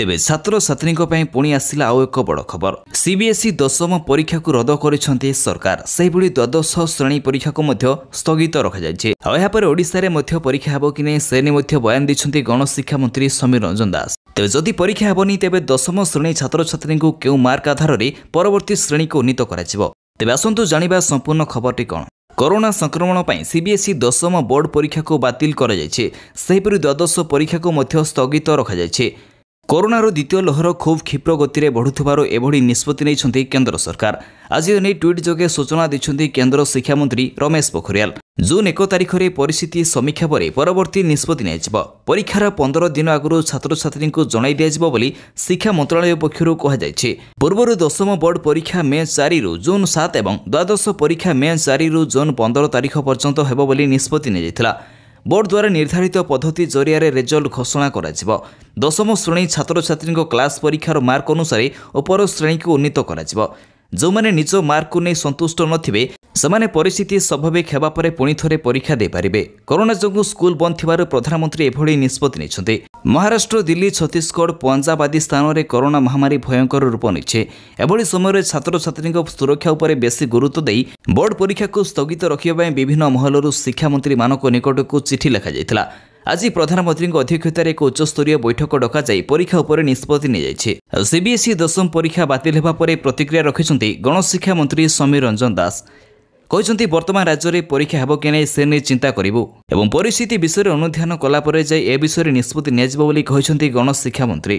ତେବେ ଛାତ୍ରଛାତ୍ରୀଙ୍କ ପାଇଁ ପୁଣି ଆସିଲା ଆଉ ଏକ ବଡ଼ ଖବର ସିବିଏସ୍ଇ ଦଶମ ପରୀକ୍ଷାକୁ ରଦ୍ଦ କରିଛନ୍ତି ସରକାର ସେହିଭଳି ଦ୍ୱାଦଶ ଶ୍ରେଣୀ ପରୀକ୍ଷାକୁ ମଧ୍ୟ ସ୍ଥଗିତ ରଖାଯାଇଛି ଆଉ ଏହାପରେ ଓଡ଼ିଶାରେ ମଧ୍ୟ ପରୀକ୍ଷା ହେବ କି ନାହିଁ ସେ ନେଇ ମଧ୍ୟ ବୟାନ ଦେଇଛନ୍ତି ଗଣଶିକ୍ଷା ମନ୍ତ୍ରୀ ସମୀର ରଞ୍ଜନ ଦାସ ତେବେ ଯଦି ପରୀକ୍ଷା ହେବନି ତେବେ ଦଶମ ଶ୍ରେଣୀ ଛାତ୍ରଛାତ୍ରୀଙ୍କୁ କେଉଁ ମାର୍କ ଆଧାରରେ ପରବର୍ତ୍ତୀ ଶ୍ରେଣୀକୁ ଉନ୍ନୀତ କରାଯିବ ତେବେ ଆସନ୍ତୁ ଜାଣିବା ସମ୍ପୂର୍ଣ୍ଣ ଖବରଟି କ'ଣ କରୋନା ସଂକ୍ରମଣ ପାଇଁ ସିବିଏସ୍ଇ ଦଶମ ବୋର୍ଡ ପରୀକ୍ଷାକୁ ବାତିଲ କରାଯାଇଛି ସେହିପରି ଦ୍ୱାଦଶ ପରୀକ୍ଷାକୁ ମଧ୍ୟ ସ୍ଥଗିତ ରଖାଯାଇଛି করোনার দ্বিতীয় লহর খুব ক্ষিপ্র গতিরে বড়ুবার এভাবে নিষ্পতি নিয়েছেন কেন্দ্র সরকার আজ এনে ট্যুইট যোগে সূচনা দিয়েছেন কেন্দ্র শিক্ষামন্ত্রী রমেশ পোখরিয়াল জুন এক তারিখে পরিস্থিতি সমীক্ষা পরে পরবর্তী নিষ্পতি নিয়েযিব পরীক্ষার পনেরো দিন আগর ছাত্রছাত্রী জনাই দিয়াযিব বলে শিক্ষা মন্ত্রণালয় পক্ষর কুহযাই পূর্বর দশম বোর্ড পরীক্ষা মে চারি জুন সাত এবং দ্বাদশ পরীক্ষা মে চারি জুন পনেরো তারিখ পর্যন্ত হব বলে নিষ্পতি নিয়েছিল बोर्डद्वारा निर्धारित पद्धति जरिया रेजल्ट घोषणा दशम श्रेणी छात्रछात्री क्लास परीक्षा मार्क अनुसार उपर श्रेणीको उन्नीत ଯେଉଁମାନେ ନିଜ ମାର୍କକୁ ନେଇ ସନ୍ତୁଷ୍ଟ ନଥିବେ ସେମାନେ ପରିସ୍ଥିତି ସ୍ୱାଭାବିକ ହେବା ପରେ ପୁଣି ଥରେ ପରୀକ୍ଷା ଦେଇପାରିବେ କରୋନା ଯୋଗୁଁ ସ୍କୁଲ ବନ୍ଦ ଥିବାରୁ ପ୍ରଧାନମନ୍ତ୍ରୀ ଏଭଳି ନିଷ୍ପତ୍ତି ନେଇଛନ୍ତି ମହାରାଷ୍ଟ୍ର ଦିଲ୍ଲୀ ଛତିଶଗଡ଼ ପଞ୍ଜାବ ଆଦି ସ୍ଥାନରେ କରୋନା ମହାମାରୀ ଭୟଙ୍କର ରୂପ ନେଇଛି ଏଭଳି ସମୟରେ ଛାତ୍ରଛାତ୍ରୀଙ୍କ ସୁରକ୍ଷା ଉପରେ ବେଶୀ ଗୁରୁତ୍ୱ ଦେଇ ବୋର୍ଡ ପରୀକ୍ଷାକୁ ସ୍ଥଗିତ ରଖିବା ପାଇଁ ବିଭିନ୍ନ ମହଲରୁ ଶିକ୍ଷାମନ୍ତ୍ରୀମାନଙ୍କ ନିକଟକୁ ଚିଠି ଲେଖାଯାଇଥିଲା ଆଜି ପ୍ରଧାନମନ୍ତ୍ରୀଙ୍କ ଅଧ୍ୟକ୍ଷତାରେ ଏକ ଉଚ୍ଚସ୍ତରୀୟ ବୈଠକ ଡକାଯାଇ ପରୀକ୍ଷା ଉପରେ ନିଷ୍ପତ୍ତି ନିଆଯାଇଛି ସିବିଏସ୍ଇ ଦଶମ ପରୀକ୍ଷା ବାତିଲ ହେବା ପରେ ପ୍ରତିକ୍ରିୟା ରଖିଛନ୍ତି ଗଣଶିକ୍ଷା ମନ୍ତ୍ରୀ ସମୀର ରଞ୍ଜନ ଦାସ କହିଛନ୍ତି ବର୍ତ୍ତମାନ ରାଜ୍ୟରେ ପରୀକ୍ଷା ହେବ କି ନାହିଁ ସେ ନେଇ ଚିନ୍ତା କରିବୁ ଏବଂ ପରିସ୍ଥିତି ବିଷୟରେ ଅନୁଧ୍ୟାନ କଲା ପରେ ଯାଇ ଏ ବିଷୟରେ ନିଷ୍ପତ୍ତି ନିଆଯିବ ବୋଲି କହିଛନ୍ତି ଗଣଶିକ୍ଷା ମନ୍ତ୍ରୀ